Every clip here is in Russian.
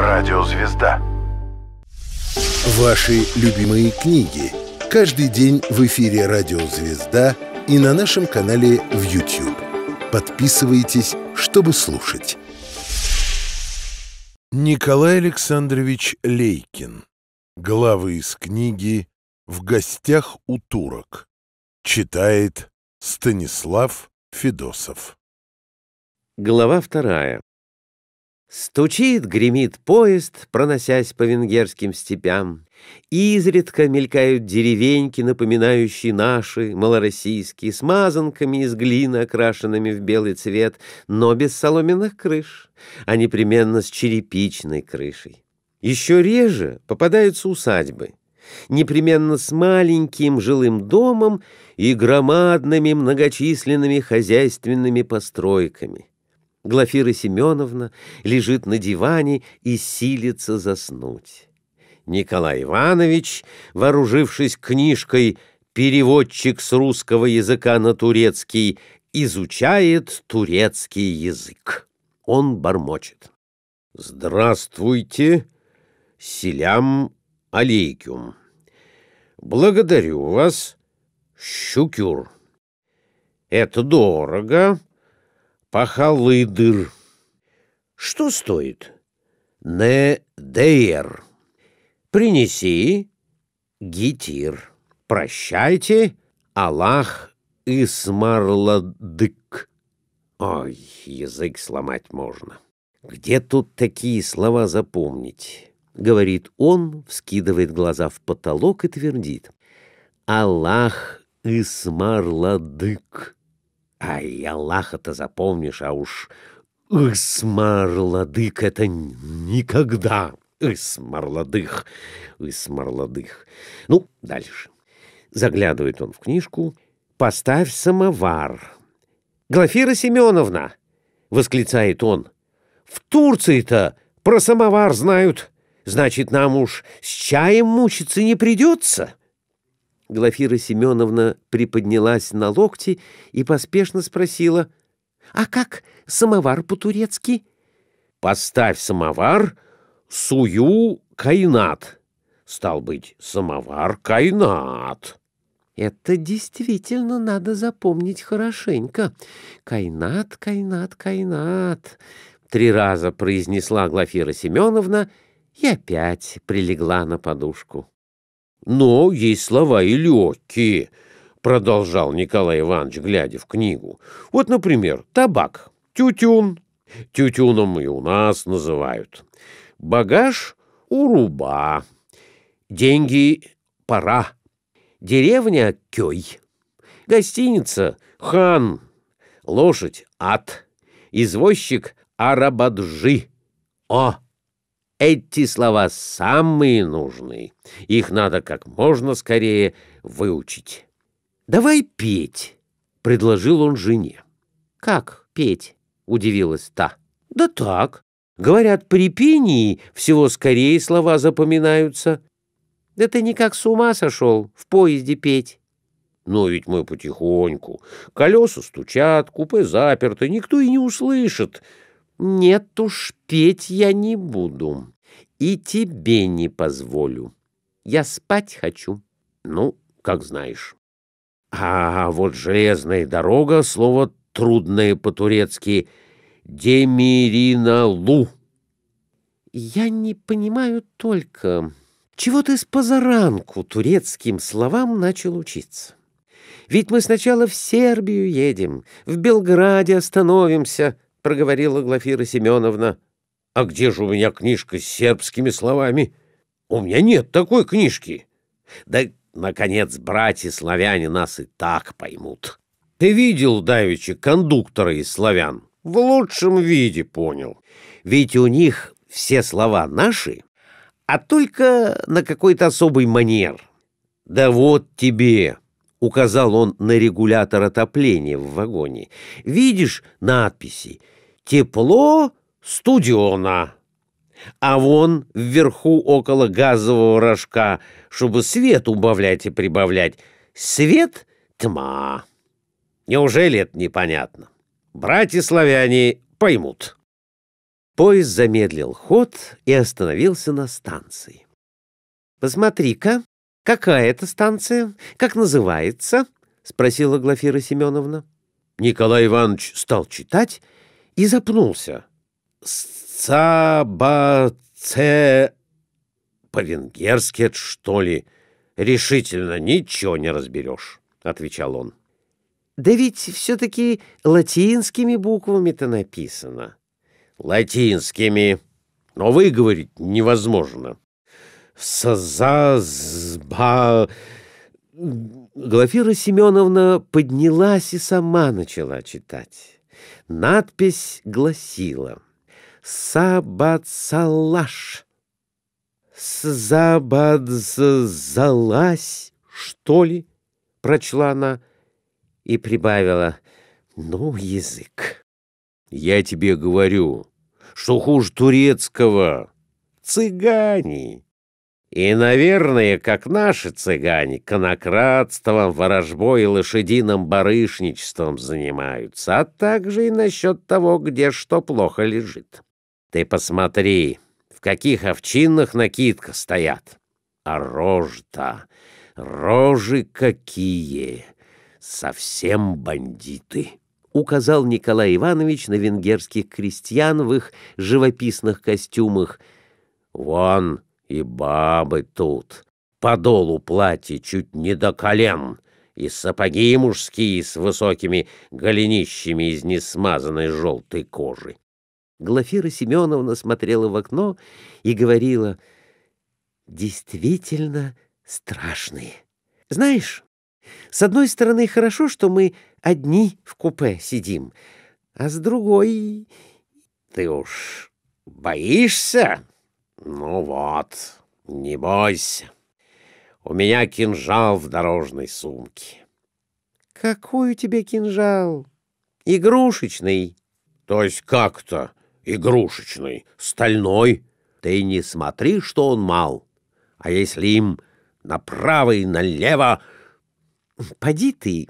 Радиозвезда. Ваши любимые книги. Каждый день в эфире Радиозвезда и на нашем канале в YouTube. Подписывайтесь, чтобы слушать. Николай Александрович Лейкин. Главы из книги «В гостях у турок». Читает Станислав Федосов. Глава вторая. Стучит, гремит поезд, проносясь по венгерским степям. Изредка мелькают деревеньки, напоминающие наши, малороссийские, с мазанками из глины, окрашенными в белый цвет, но без соломенных крыш, а непременно с черепичной крышей. Еще реже попадаются усадьбы, непременно с маленьким жилым домом и громадными многочисленными хозяйственными постройками. Глафира Семеновна лежит на диване и силится заснуть. Николай Иванович, вооружившись книжкой «Переводчик с русского языка на турецкий», изучает турецкий язык. Он бормочет. «Здравствуйте, селям алейкум. Благодарю вас, щукюр. Это дорого» Пахалыдыр. Что стоит? Не деер. Принеси гитир. Прощайте, Аллах Исмарладык. Ой, язык сломать можно. Где тут такие слова запомнить? Говорит он, вскидывает глаза в потолок и твердит. Аллах Исмарладык. Ай, Аллаха-то запомнишь, а уж Исмарладык это никогда. Исмарладых, Исмарладых. Ну, дальше. Заглядывает он в книжку. «Поставь самовар». «Глафира Семеновна!» — восклицает он. «В Турции-то про самовар знают. Значит, нам уж с чаем мучиться не придется». Глафира Семеновна приподнялась на локти и поспешно спросила, «А как самовар по-турецки?» «Поставь самовар, сую кайнат». Стал быть, самовар кайнат. Это действительно надо запомнить хорошенько. Кайнат, кайнат, кайнат. Три раза произнесла Глафира Семеновна и опять прилегла на подушку. Но есть слова и легкие, продолжал Николай Иванович, глядя в книгу. Вот, например, табак, тютюн. Тютюном и у нас называют. Багаж — уруба. Деньги — пора. Деревня — кёй. Гостиница — хан. Лошадь — ад. Извозчик — арабаджи. О! «А, эти слова самые нужные. Их надо как можно скорее выучить. «Давай петь», — предложил он жене. «Как петь?» — удивилась та. «Да так. Говорят, при пении всего скорее слова запоминаются». «Да ты никак с ума сошел в поезде петь». «Но ведь мы потихоньку. Колеса стучат, купе заперто, никто и не услышит», «Нет уж, петь я не буду, и тебе не позволю. Я спать хочу». «Ну, как знаешь». А вот железная дорога, слово трудное по-турецки, «демириналу». «Я не понимаю только, чего ты с позаранку турецким словам начал учиться? Ведь мы сначала в Сербию едем, в Белграде остановимся». — проговорила Глафира Семеновна. «А где же у меня книжка с сербскими словами? У меня нет такой книжки». «Да, наконец, братья-славяне нас и так поймут. Ты видел, Давича, кондуктора из славян? В лучшем виде понял. Ведь у них все слова наши, а только на какой-то особый манер. Да вот тебе, — указал он на регулятор отопления в вагоне. «Видишь надписи? Тепло студиона. А вон вверху около газового рожка, чтобы свет убавлять и прибавлять. Свет — тьма. Неужели это непонятно? Братья-славяне поймут». Поезд замедлил ход и остановился на станции. «Посмотри-ка», «Какая это станция? Как называется?» — спросила Глафира Семеновна. Николай Иванович стал читать и запнулся. «Сабаце...» «По-венгерски что ли? Решительно ничего не разберешь», — отвечал он. «Да ведь все-таки латинскими буквами-то написано». «Латинскими, но выговорить невозможно», сазазба... Глафира Семеновна поднялась и сама начала читать. Надпись гласила «Сабацалаш». «Сабацалась, что ли?» — прочла она и прибавила «Ну, язык». «Я тебе говорю, что хуже турецкого. Цыгане!» И, наверное, как наши цыгане, конократством, ворожбой и лошадиным барышничеством занимаются, а также и насчет того, где что плохо лежит. Ты посмотри, в каких овчинных накидках стоят. А рожи-то, рожи какие! Совсем бандиты!» указал Николай Иванович на венгерских крестьян в их живописных костюмах. «Вон!» И бабы тут. По долу платье чуть не до колен, и сапоги мужские с высокими голенищами из несмазанной желтой кожи. Глафира Семеновна смотрела в окно и говорила, «Действительно страшные. Знаешь, с одной стороны, хорошо, что мы одни в купе сидим, а с другой... Ты уж боишься?» Ну вот, не бойся. У меня кинжал в дорожной сумке. Какой у тебя кинжал? Игрушечный. То есть как-то игрушечный, стальной. Ты не смотри, что он мал. А если им направо и налево... Поди ты,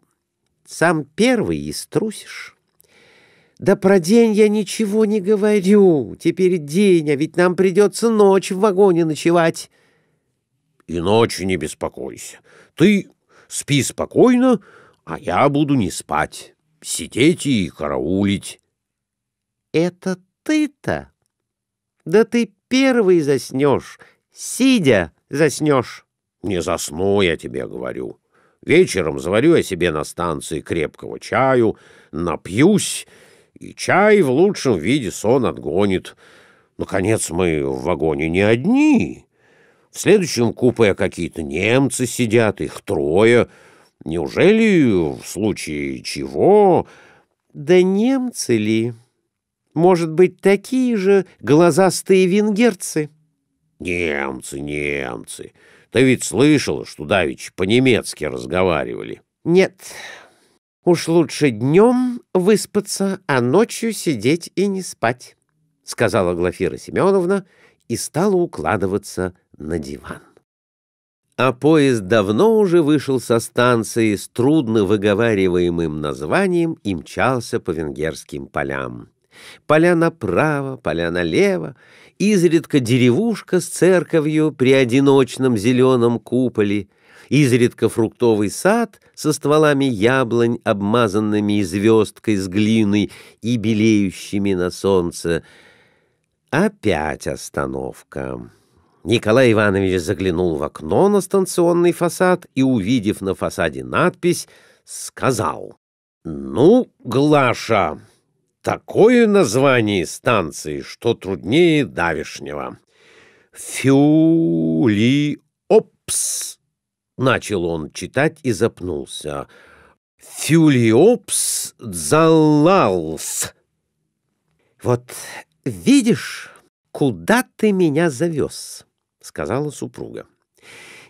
сам первый и струсишь. «Да про день я ничего не говорю. Теперь день, а ведь нам придется ночь в вагоне ночевать». «И ночью не беспокойся. Ты спи спокойно, а я буду не спать, сидеть и караулить». «Это ты-то? Да ты первый заснешь, сидя заснешь». «Не засну, я тебе говорю. Вечером заварю я себе на станции крепкого чаю, напьюсь» и чай в лучшем виде сон отгонит. Наконец, мы в вагоне не одни. В следующем купе какие-то немцы сидят, их трое. Неужели в случае чего... Да немцы ли? Может быть, такие же глазастые венгерцы? Немцы, немцы. Ты ведь слышала, что давич по-немецки разговаривали? Нет, «Уж лучше днем выспаться, а ночью сидеть и не спать», — сказала Глафира Семеновна и стала укладываться на диван. А поезд давно уже вышел со станции с трудно выговариваемым названием и мчался по венгерским полям. Поля направо, поля налево, изредка деревушка с церковью при одиночном зеленом куполе — изредка фруктовый сад со стволами яблонь, обмазанными звездкой с глиной и белеющими на солнце. Опять остановка. Николай Иванович заглянул в окно на станционный фасад и, увидев на фасаде надпись, сказал. «Ну, Глаша, такое название станции, что труднее давишнего. Фюлиопс». Начал он читать и запнулся. «Фюлиопс залалс. «Вот видишь, куда ты меня завез», — сказала супруга.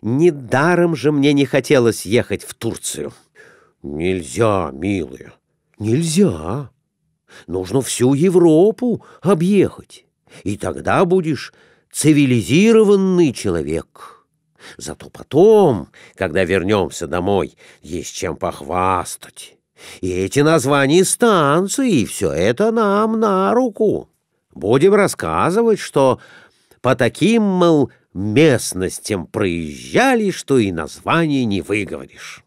«Недаром же мне не хотелось ехать в Турцию». «Нельзя, милая, нельзя. Нужно всю Европу объехать, и тогда будешь цивилизированный человек». Зато потом, когда вернемся домой, есть чем похвастать. И эти названия станций, и все это нам на руку. Будем рассказывать, что по таким, мол, местностям проезжали, что и названий не выговоришь.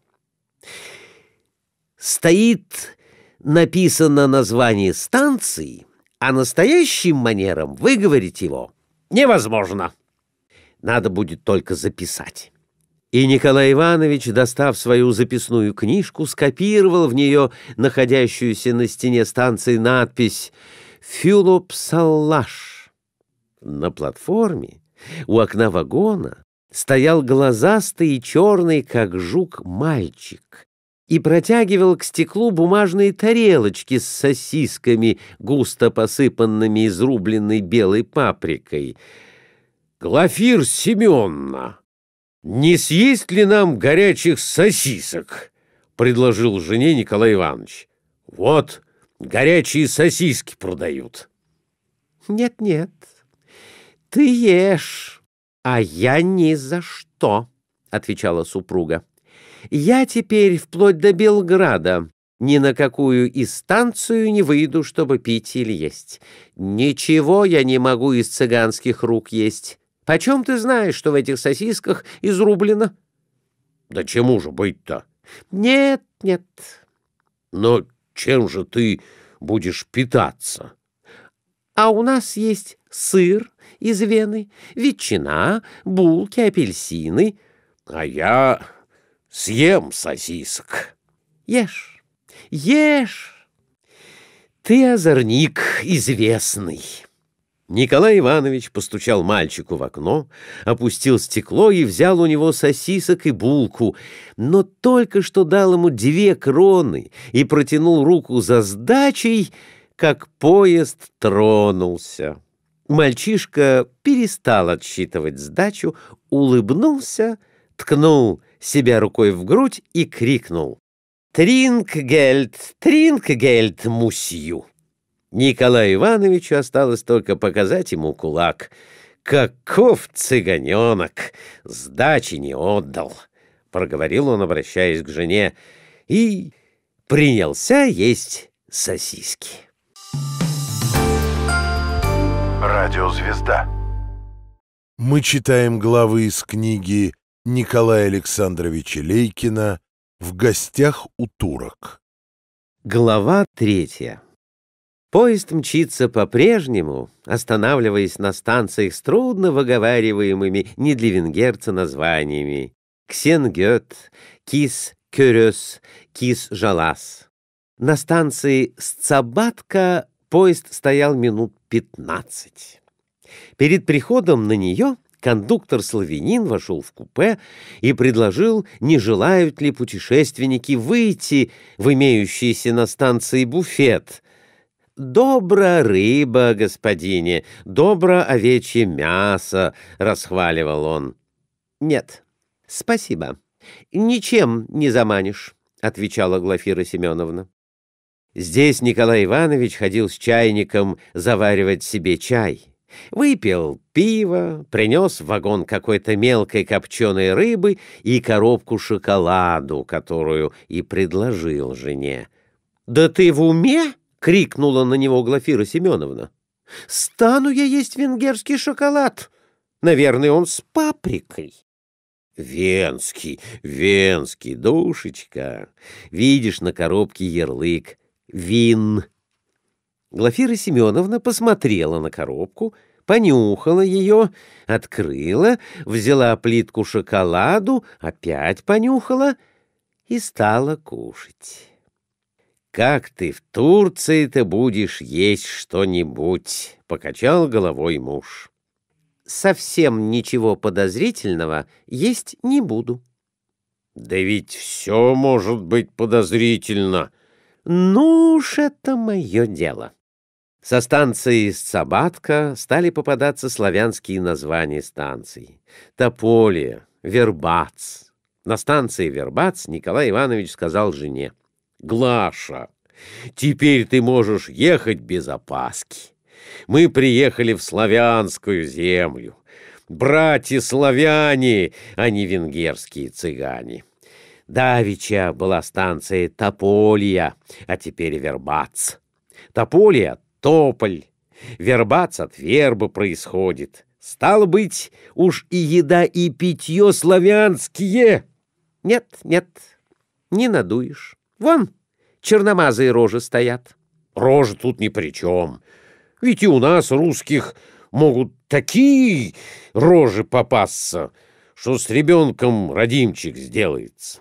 Стоит написано название станции, а настоящим манером выговорить его невозможно. Надо будет только записать. И Николай Иванович, достав свою записную книжку, скопировал в нее находящуюся на стене станции надпись «Фюлопсаллаш». На платформе у окна вагона стоял глазастый и черный, как жук, мальчик и протягивал к стеклу бумажные тарелочки с сосисками, густо посыпанными изрубленной белой паприкой — Глафир Семеновна, не съесть ли нам горячих сосисок? Предложил жене Николай Иванович. Вот, горячие сосиски продают. Нет-нет, ты ешь, а я ни за что, отвечала супруга. Я теперь вплоть до Белграда ни на какую и станцию не выйду, чтобы пить или есть. Ничего я не могу из цыганских рук есть. Почем ты знаешь, что в этих сосисках изрублено? Да чему же быть-то? Нет, нет. Но чем же ты будешь питаться? А у нас есть сыр из Вены, ветчина, булки, апельсины. А я съем сосисок. Ешь, ешь. Ты озорник известный. Николай Иванович постучал мальчику в окно, опустил стекло и взял у него сосисок и булку, но только что дал ему две кроны и протянул руку за сдачей, как поезд тронулся. Мальчишка перестал отсчитывать сдачу, улыбнулся, ткнул себя рукой в грудь и крикнул «Тринкгельд, тринкгельд, мусью!» Николаю Ивановичу осталось только показать ему кулак. «Каков цыганенок! Сдачи не отдал!» — проговорил он, обращаясь к жене, и принялся есть сосиски. Радиозвезда Мы читаем главы из книги Николая Александровича Лейкина «В гостях у турок». Глава третья Поезд мчится по-прежнему, останавливаясь на станциях с трудно выговариваемыми не для венгерца названиями «Ксенгет», «Кис Кюрёс», «Кис Жалас». На станции Сцабатка поезд стоял минут пятнадцать. Перед приходом на нее кондуктор-славянин вошел в купе и предложил, не желают ли путешественники выйти в имеющийся на станции буфет — «Добра рыба, господине, добро овечье мясо», — расхваливал он. «Нет, спасибо. Ничем не заманишь», — отвечала Глафира Семеновна. Здесь Николай Иванович ходил с чайником заваривать себе чай. Выпил пиво, принес в вагон какой-то мелкой копченой рыбы и коробку шоколаду, которую и предложил жене. «Да ты в уме?» крикнула на него Глафира Семеновна. «Стану я есть венгерский шоколад! Наверное, он с паприкой!» «Венский, венский, душечка! Видишь на коробке ярлык «Вин». Глафира Семеновна посмотрела на коробку, понюхала ее, открыла, взяла плитку шоколаду, опять понюхала и стала кушать как ты в Турции-то будешь есть что-нибудь?» — покачал головой муж. «Совсем ничего подозрительного есть не буду». «Да ведь все может быть подозрительно». «Ну уж это мое дело». Со станции Сабатка стали попадаться славянские названия станций. Тополия, Вербац. На станции Вербац Николай Иванович сказал жене — Глаша, теперь ты можешь ехать без опаски. Мы приехали в славянскую землю. Братья-славяне, а не венгерские цыгане. Давича была станция Тополья, а теперь Вербац. Тополья — Тополь. Вербац от вербы происходит. Стало быть, уж и еда, и питье славянские. Нет, нет, не надуешь. Вон, черномазые рожи стоят. Рожи тут ни при чем. Ведь и у нас, русских, могут такие рожи попасться, что с ребенком родимчик сделается.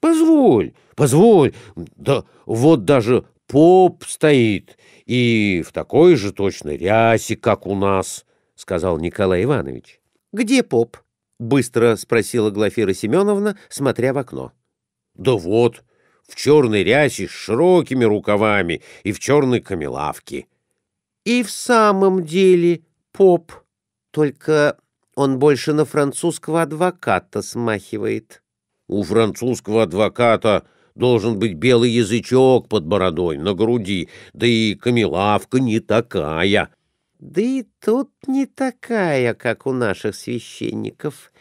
Позволь, позволь, да вот даже поп стоит и в такой же точно рясе, как у нас, — сказал Николай Иванович. — Где поп? — быстро спросила Глафира Семеновна, смотря в окно. — Да вот, в черной рясе с широкими рукавами и в черной камелавке. И в самом деле поп, только он больше на французского адвоката смахивает. У французского адвоката должен быть белый язычок под бородой, на груди, да и камелавка не такая. Да и тут не такая, как у наших священников.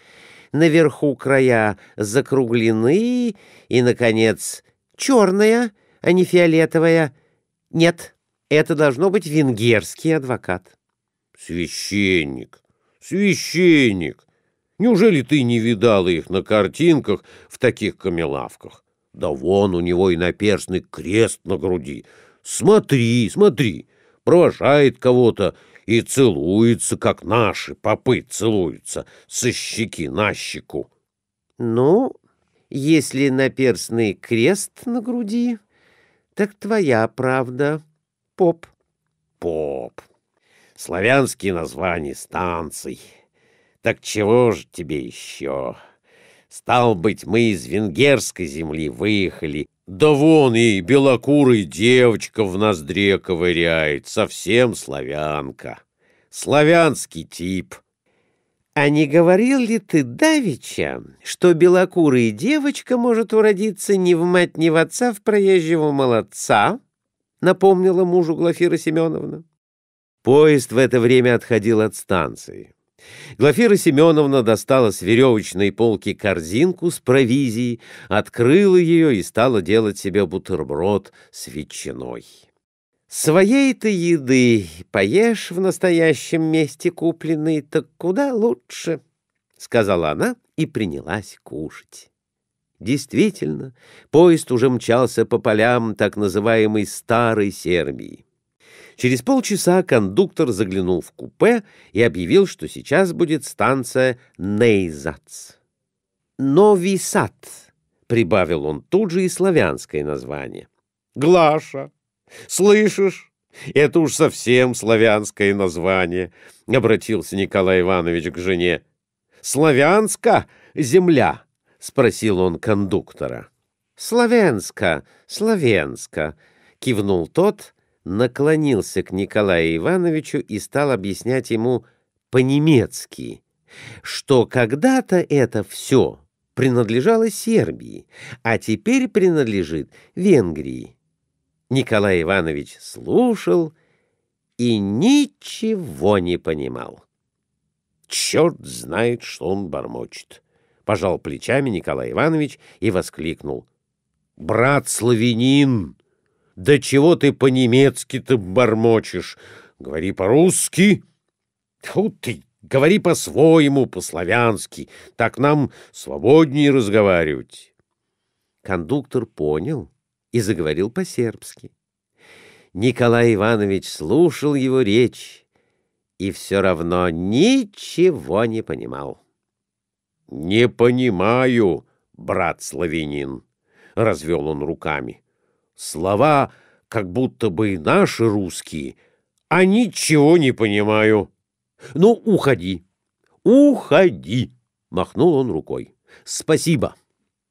Наверху края закруглены, и, наконец, черная, а не фиолетовая. Нет, это должно быть венгерский адвокат. Священник, священник, неужели ты не видала их на картинках в таких камелавках? Да вон у него и наперстный крест на груди. Смотри, смотри, провожает кого-то и целуется, как наши попы целуются, со щеки на щеку. Ну, если наперстный крест на груди, так твоя правда — поп. Поп. Славянские названия станций. Так чего же тебе еще? Стал быть, мы из венгерской земли выехали. Да вон и белокурый девочка в ноздре ковыряет, совсем славянка. Славянский тип — а не говорил ли ты Давича, что белокурая девочка может уродиться ни в мать, ни в отца в проезжего молодца? Напомнила мужу Глафира Семеновна. Поезд в это время отходил от станции. Глафира Семеновна достала с веревочной полки корзинку с провизией, открыла ее и стала делать себе бутерброд с ветчиной. Своей-то еды поешь в настоящем месте купленной, так куда лучше, — сказала она и принялась кушать. Действительно, поезд уже мчался по полям так называемой Старой Сербии. Через полчаса кондуктор заглянул в купе и объявил, что сейчас будет станция Нейзац. «Новий сад», — прибавил он тут же и славянское название. «Глаша», Слышишь? Это уж совсем славянское название, — обратился Николай Иванович к жене. «Славянска земля?» — спросил он кондуктора. «Славянска, славянска», — кивнул тот, наклонился к Николаю Ивановичу и стал объяснять ему по-немецки, что когда-то это все принадлежало Сербии, а теперь принадлежит Венгрии. Николай Иванович слушал и ничего не понимал. «Черт знает, что он бормочет!» — пожал плечами Николай Иванович и воскликнул. «Брат славянин, да чего ты по-немецки-то бормочешь? Говори по-русски!» «Тьфу ты! Говори по-своему, по-славянски! Так нам свободнее разговаривать!» Кондуктор понял — и заговорил по-сербски. Николай Иванович слушал его речь и все равно ничего не понимал. — Не понимаю, брат славянин, — развел он руками. — Слова как будто бы и наши русские, а ничего не понимаю. — Ну, уходи, уходи, — махнул он рукой. — Спасибо.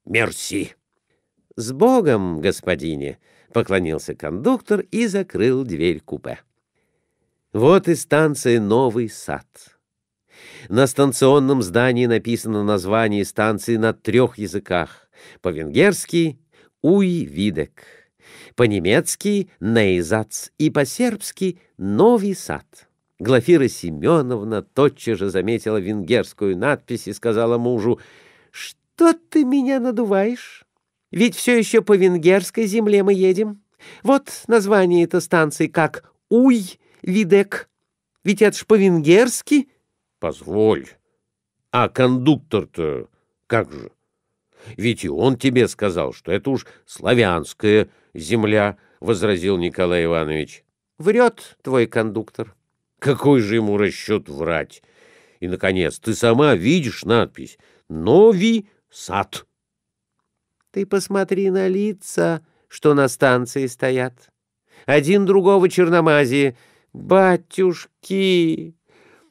Мерси. «С Богом, господине!» — поклонился кондуктор и закрыл дверь купе. Вот и станция «Новый сад». На станционном здании написано название станции на трех языках. По-венгерски «Уй-Видек», по-немецки «Нейзац» и по-сербски «Новый сад». Глафира Семеновна тотчас же заметила венгерскую надпись и сказала мужу, «Что ты меня надуваешь?» Ведь все еще по венгерской земле мы едем. Вот название этой станции как «Уй Видек». Ведь это ж по-венгерски. Позволь. А кондуктор-то как же? Ведь и он тебе сказал, что это уж славянская земля, — возразил Николай Иванович. Врет твой кондуктор. Какой же ему расчет врать? И, наконец, ты сама видишь надпись «Нови сад». Ты посмотри на лица, что на станции стоят. Один другого черномазии. Батюшки!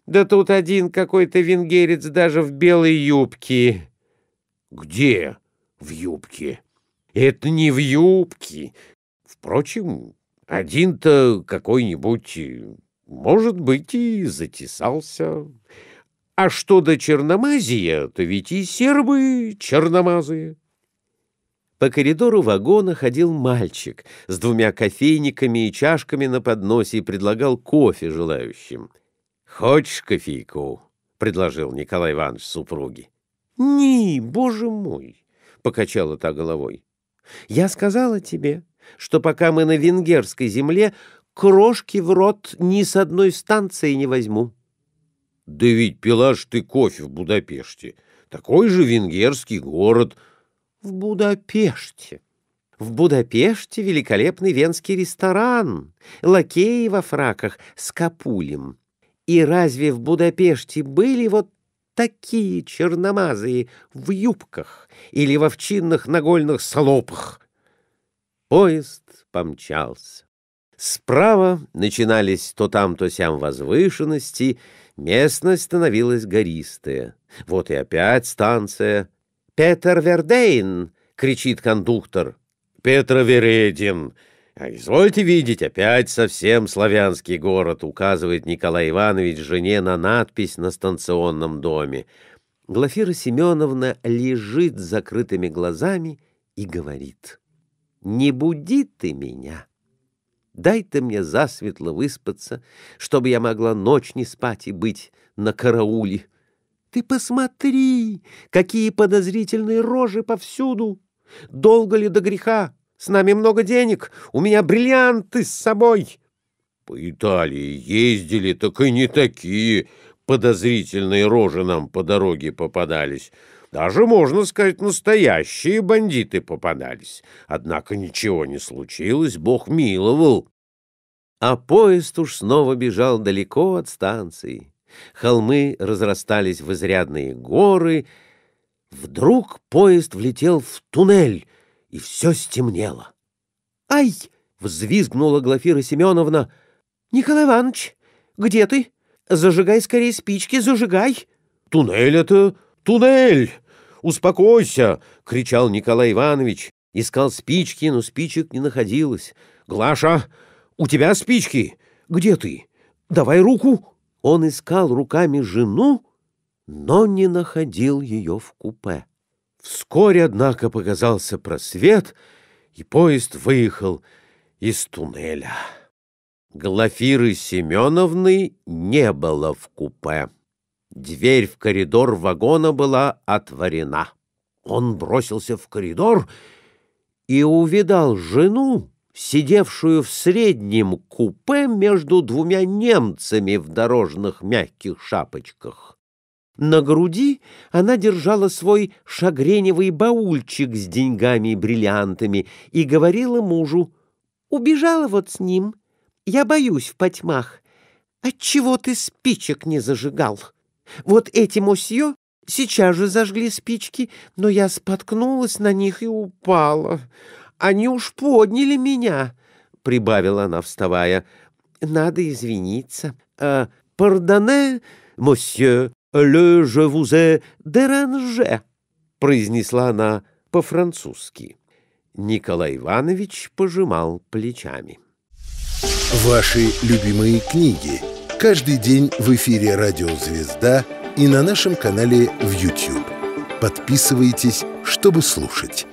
Да тут один какой-то венгерец даже в белой юбке. Где в юбке? Это не в юбке. Впрочем, один-то какой-нибудь, может быть, и затесался. А что до черномазия, то ведь и сербы черномазые. По коридору вагона ходил мальчик с двумя кофейниками и чашками на подносе и предлагал кофе желающим. «Хочешь кофейку?» — предложил Николай Иванович супруге. «Не, боже мой!» — покачала та головой. «Я сказала тебе, что пока мы на венгерской земле, крошки в рот ни с одной станции не возьму». «Да ведь пила ж ты кофе в Будапеште. Такой же венгерский город», в Будапеште. В Будапеште великолепный венский ресторан, лакеи во фраках с капулем. И разве в Будапеште были вот такие черномазые в юбках или в овчинных нагольных салопах? Поезд помчался. Справа начинались то там, то сям возвышенности, местность становилась гористая. Вот и опять станция — «Петер Вердейн!» — кричит кондуктор. «Петро Вередин!» «А извольте видеть, опять совсем славянский город», — указывает Николай Иванович жене на надпись на станционном доме. Глафира Семеновна лежит с закрытыми глазами и говорит. «Не буди ты меня. Дай ты мне засветло выспаться, чтобы я могла ночь не спать и быть на карауле». Ты посмотри, какие подозрительные рожи повсюду. Долго ли до греха? С нами много денег, у меня бриллианты с собой. По Италии ездили, так и не такие подозрительные рожи нам по дороге попадались. Даже, можно сказать, настоящие бандиты попадались. Однако ничего не случилось, Бог миловал. А поезд уж снова бежал далеко от станции холмы разрастались в изрядные горы. Вдруг поезд влетел в туннель, и все стемнело. «Ай!» — взвизгнула Глафира Семеновна. «Николай Иванович, где ты? Зажигай скорее спички, зажигай!» «Туннель это туннель! Успокойся!» — кричал Николай Иванович. Искал спички, но спичек не находилось. «Глаша, у тебя спички? Где ты? Давай руку!» Он искал руками жену, но не находил ее в купе. Вскоре, однако, показался просвет, и поезд выехал из туннеля. Глафиры Семеновны не было в купе. Дверь в коридор вагона была отворена. Он бросился в коридор и увидал жену, сидевшую в среднем купе между двумя немцами в дорожных мягких шапочках. На груди она держала свой шагреневый баульчик с деньгами и бриллиантами и говорила мужу, «Убежала вот с ним. Я боюсь в потьмах. Отчего ты спичек не зажигал? Вот эти мосье сейчас же зажгли спички, но я споткнулась на них и упала». Они уж подняли меня, прибавила она, вставая. Надо извиниться. Э, пардоне, мосье, ле je vous ai dérangé, произнесла она по-французски. Николай Иванович пожимал плечами. Ваши любимые книги. Каждый день в эфире «Радио Звезда» и на нашем канале в YouTube. Подписывайтесь, чтобы слушать.